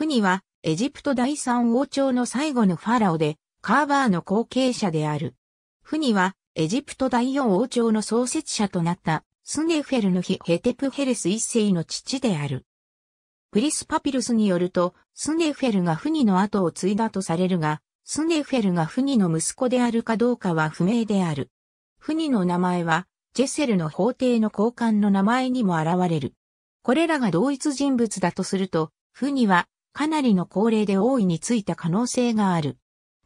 フニは、エジプト第三王朝の最後のファラオで、カーバーの後継者である。フニは、エジプト第四王朝の創設者となった、スネフェルの日ヘテプヘレス一世の父である。プリスパピルスによると、スネフェルがフニの後を継いだとされるが、スネフェルがフニの息子であるかどうかは不明である。フニの名前は、ジェセルの法廷の高官の名前にも現れる。これらが同一人物だとすると、フニはかなりの高齢で王位についた可能性がある。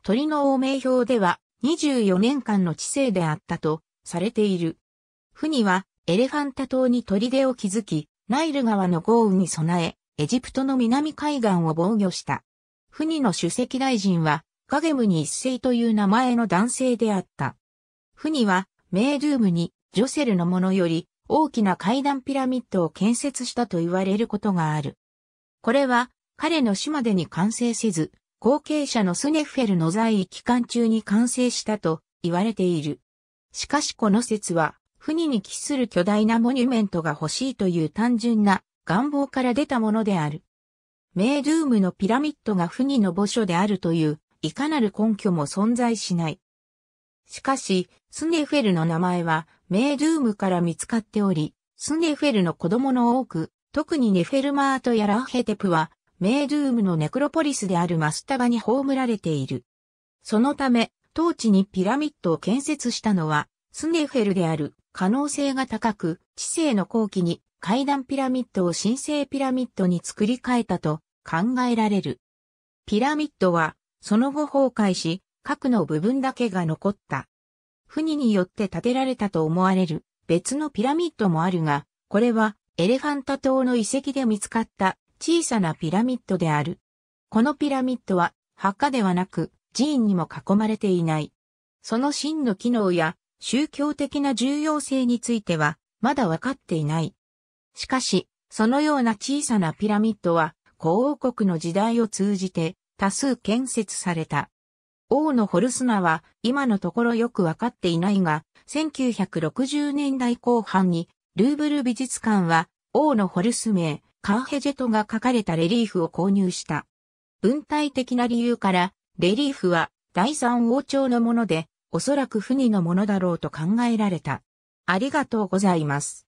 鳥の王名表では24年間の知性であったとされている。フニはエレファンタ島に砦を築き、ナイル川の豪雨に備え、エジプトの南海岸を防御した。フニの主席大臣は、ガゲムに一世という名前の男性であった。フニは、メールームに、ジョセルのものより、大きな階段ピラミッドを建設したと言われることがある。これは、彼の死までに完成せず、後継者のスネッフェルの在位期間中に完成したと言われている。しかしこの説は、船に帰する巨大なモニュメントが欲しいという単純な願望から出たものである。メイドゥームのピラミッドが船の墓所であるという、いかなる根拠も存在しない。しかし、スネフェルの名前は、メイドゥームから見つかっており、スネフェルの子供の多く、特にネフェルマートやラヘテプは、メードゥームのネクロポリスであるマスタバに葬られている。そのため、当地にピラミッドを建設したのは、スネフェルである可能性が高く、知性の後期に階段ピラミッドを神聖ピラミッドに作り変えたと考えられる。ピラミッドは、その後崩壊し、核の部分だけが残った。船によって建てられたと思われる別のピラミッドもあるが、これはエレファンタ島の遺跡で見つかった小さなピラミッドである。このピラミッドは墓ではなく寺院にも囲まれていない。その真の機能や宗教的な重要性についてはまだわかっていない。しかし、そのような小さなピラミッドは古王国の時代を通じて多数建設された。王のホルスナは今のところよくわかっていないが、1960年代後半にルーブル美術館は王のホルス名、カーヘジェトが書かれたレリーフを購入した。文体的な理由から、レリーフは第三王朝のもので、おそらく船のものだろうと考えられた。ありがとうございます。